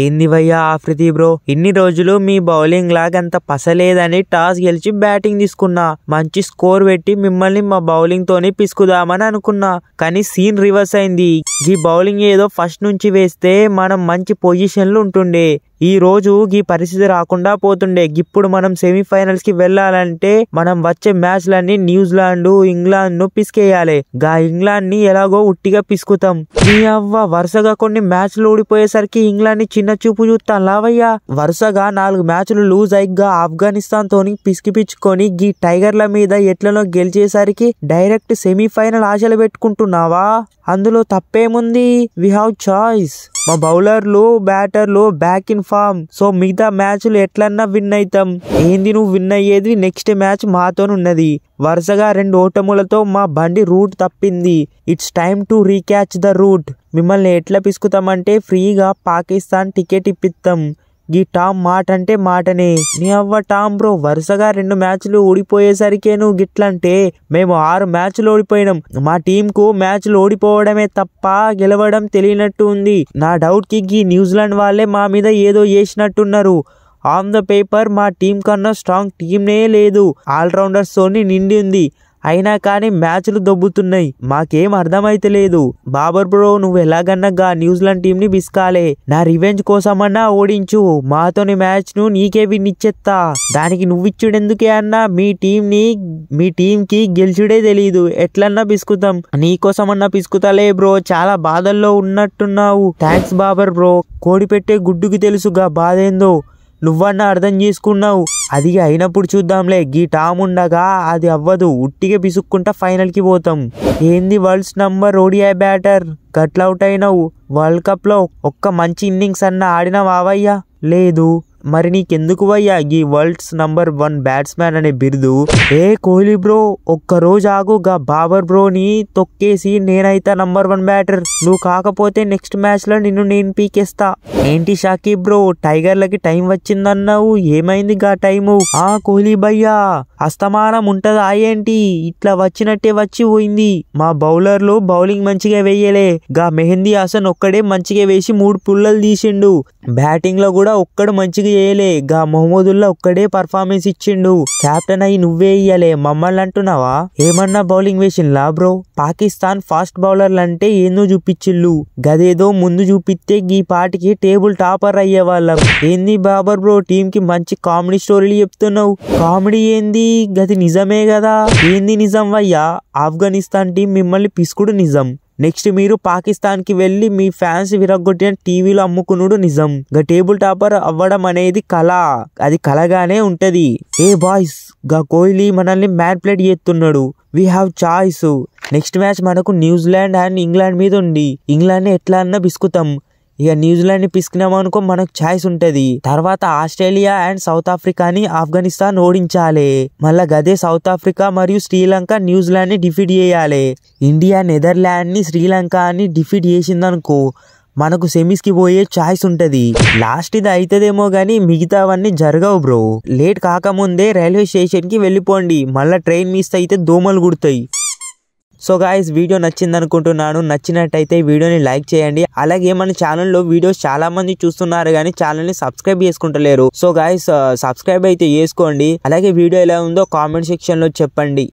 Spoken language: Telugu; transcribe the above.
ఏందివయ్యా ఆఫ్రిది బ్రో ఇన్ని రోజులు మీ బౌలింగ్ లాగంత పసలేదని టాస్ గెలిచి బ్యాటింగ్ తీసుకున్నా మంచి స్కోర్ పెట్టి మిమ్మల్ని మా బౌలింగ్ తోనే పిసుకుదామని అనుకున్నా కానీ సీన్ రివర్స్ అయింది ఈ బౌలింగ్ ఏదో ఫస్ట్ నుంచి వేస్తే మనం మంచి పొజిషన్లు ఉంటుండే ఈ రోజు ఈ పరిస్థితి రాకుండా పోతుండే ఇప్పుడు మనం సెమీఫైనల్స్ కి వెళ్ళాలంటే మనం వచ్చే మ్యాచ్లన్నీ న్యూజిలాండ్ ఇంగ్లాండ్ ను పిసికేయాలి గా ఇంగ్లాండ్ ని ఎలాగో ఉట్టిగా పిసుకుతాం మీ అవ్వ వరుసగా కొన్ని మ్యాచ్లు ఓడిపోయేసరికి ఇంగ్లాండ్ ని చిన్న చూపు చూస్తాం లావయ్యా వరుసగా నాలుగు మ్యాచ్లు లూజ్ అయిగ్గా ఆఫ్ఘనిస్తాన్ తోని పిసికిపించుకొని గీ టైగర్ల మీద ఎట్లనో గెలిచేసరికి డైరెక్ట్ సెమీఫైనల్ ఆశలు పెట్టుకుంటున్నావా అందులో తప్పేముంది వి హావ్ చాయిస్ మా బౌలర్లు బ్యాటర్లు బ్యాక్ ఇన్ ఫామ్ సో మిగతా మ్యాచ్లు ఎట్లన్నా విన్ అవుతాం ఏంది నువ్వు విన్ అయ్యేది నెక్స్ట్ మ్యాచ్ మాతోనున్నది వరుసగా రెండు ఓటములతో మా బండి రూట్ తప్పింది it's time to recatch the route మిమ్మల్ని ఎట్లా పిసుకుతామంటే ఫ్రీగా పాకిస్తాన్ టికెట్ ఇప్పిస్తాం గీ టామ్ మాట అంటే మాటనే నీ అవ్వ టామ్ బ్రో వరుసగా రెండు మ్యాచ్లు ఓడిపోయేసరికే నువ్వు గిట్లంటే మేము ఆరు మ్యాచ్లు ఓడిపోయినాం మా టీంకు మ్యాచ్లు ఓడిపోవడమే తప్ప గెలవడం తెలియనట్టు ఉంది నా డౌట్కి గీ న్యూజిలాండ్ వాళ్ళే మా మీద ఏదో చేసినట్టున్నారు ఆన్ ద పేపర్ మా టీం కన్నా స్ట్రాంగ్ టీమ్నే లేదు ఆల్రౌండర్స్ తోని నిండి ఉంది అయినా కానీ మ్యాచ్లు దొబ్బుతున్నాయి మాకేం అర్థమైతలేదు బాబర్ బ్రో నువ్వు ఎలాగన్నా గా న్యూజిలాండ్ టీంని బిస్కాలే నా రివెంజ్ కోసమన్నా ఓడించు మాతోని మ్యాచ్ను నీకే విన్నిచ్చేత్తా దానికి నువ్విచ్చుడెందుకే అన్నా మీ టీంని మీ టీంకి గెలిచుడే తెలియదు ఎట్లన్నా బిస్కుతాం నీకోసమన్నా పిసుకుతాలే బ్రో చాలా బాధల్లో ఉన్నట్టున్నావు థ్యాంక్స్ బాబర్ బ్రో కోడి పెట్టే గుడ్డుకి తెలుసుగా బాధేందో నువ్వన్నా అర్థం చేసుకున్నావు అది అయినప్పుడు చూద్దాంలే గీ టామ్ ఉండగా అది అవ్వదు ఉట్టిగా పిసుక్కుంటా ఫైనల్కి పోతాం ఏంది వరల్డ్స్ నంబర్ ఓడిఐ బ్యాటర్ గట్లౌట్ అయినావు వరల్డ్ కప్లో ఒక్క మంచి ఇన్నింగ్స్ అన్న వావయ్యా లేదు మరి నీకెందుకు అయ్యా ఈ వరల్డ్స్ నంబర్ వన్ బ్యాట్స్మెన్ అనే బిరుదు ఏ కోహ్లీ బ్రో ఒక్కరోజు ఆగు గా బాబర్ బ్రోని తొక్కేసి నేనైతే నంబర్ వన్ బ్యాటర్ నువ్వు కాకపోతే నెక్స్ట్ మ్యాచ్లో నిన్ను నేను పీకేస్తా ఏంటి షాకీ బ్రో టైగర్లకి టైం వచ్చిందన్నావు ఏమైంది గా టైము ఆ కోహ్లీ భయ్యా అస్తమానం ఉంటదా ఏంటి ఇట్లా వచ్చినట్టే వచ్చి పోయింది మా బౌలర్లు బౌలింగ్ మంచిగా వేయలే గా మెహందీ హాసన్ ఒక్కడే మంచిగా వేసి మూడు పుల్లలు తీసిండు బ్యాటింగ్ లో కూడా ఒక్కడు మంచిగా మంది ఏలే గా మొహమ్మదుల్లా ఒక్కడే పర్ఫార్మెన్స్ ఇచ్చిండు కెప్టెన్ అయి నువ్వే ఇయ్యలే మమ్మల్ని అంటున్నావా ఏమన్నా బౌలింగ్ వేసిండ్లా బ్రో పాకిస్తాన్ ఫాస్ట్ బౌలర్లు అంటే ఏందో చూపించిల్లు గదేదో ముందు చూపిస్తే గీ పాటికి టేబుల్ టాపర్ అయ్యేవాళ్ళం ఏంది బాబర్ బ్రో టీమ్ కి మంచి కామెడీ స్టోరీలు చెప్తున్నావు కామెడీ ఏంది గది నిజమే కదా ఏంది నిజం వయ్యా ఆఫ్ఘనిస్తాన్ టీం మిమ్మల్ని పిసుకుడు నిజం నెక్స్ట్ మీరు పాకిస్తాన్ కి వెళ్ళి మీ ఫ్యాన్స్ విరగొట్టిన టీవీలో అమ్ముకునుడు నిజం గా టేబుల్ టాపర్ అవ్వడం అనేది కళ అది కళగానే ఉంటది ఏ బాయ్స్ గా కోహ్లీ మనల్ని మ్యాన్ ప్లేట్ చేస్తున్నాడు we have choice next match మనకు న్యూజిలాండ్ అండ్ ఇంగ్లాండ్ మీద ఉంది ఇంగ్లాండ్ ఎట్లా అన్నా బిస్కుతాం ఇక న్యూజిలాండ్ పిసికినామనుకో మనకు ఛాయిస్ ఉంటది తర్వాత ఆస్ట్రేలియా అండ్ సౌత్ ఆఫ్రికాని ఆఫ్ఘనిస్తాన్ ఓడించాలి మళ్ళా గదే సౌత్ ఆఫ్రికా మరియు శ్రీలంక న్యూజిలాండ్ ని డిఫీట్ చేయాలి ఇండియా నెదర్లాండ్ ని శ్రీలంక అని డిఫీట్ చేసిందనుకో మనకు సెమీస్ కి పోయే ఛాయిస్ ఉంటది లాస్ట్ ఇది అవుతుందేమో మిగతా మిగతావన్నీ జరగవు బ్రో లేట్ కాకముందే రైల్వే స్టేషన్ కి వెళ్ళిపోండి మళ్ళా ట్రైన్ మిస్ అయితే దోమలు గుడతాయి సో గాయస్ వీడియో నచ్చింది అనుకుంటున్నాను నచ్చినట్టయితే వీడియోని లైక్ చేయండి అలాగే మన ఛానల్లో వీడియోస్ చాలా మంది చూస్తున్నారు కానీ ఛానల్ని సబ్స్క్రైబ్ చేసుకుంటలేరు సో గాయస్ సబ్స్క్రైబ్ uh, అయితే చేసుకోండి అలాగే వీడియో ఎలా ఉందో కామెంట్ సెక్షన్లో చెప్పండి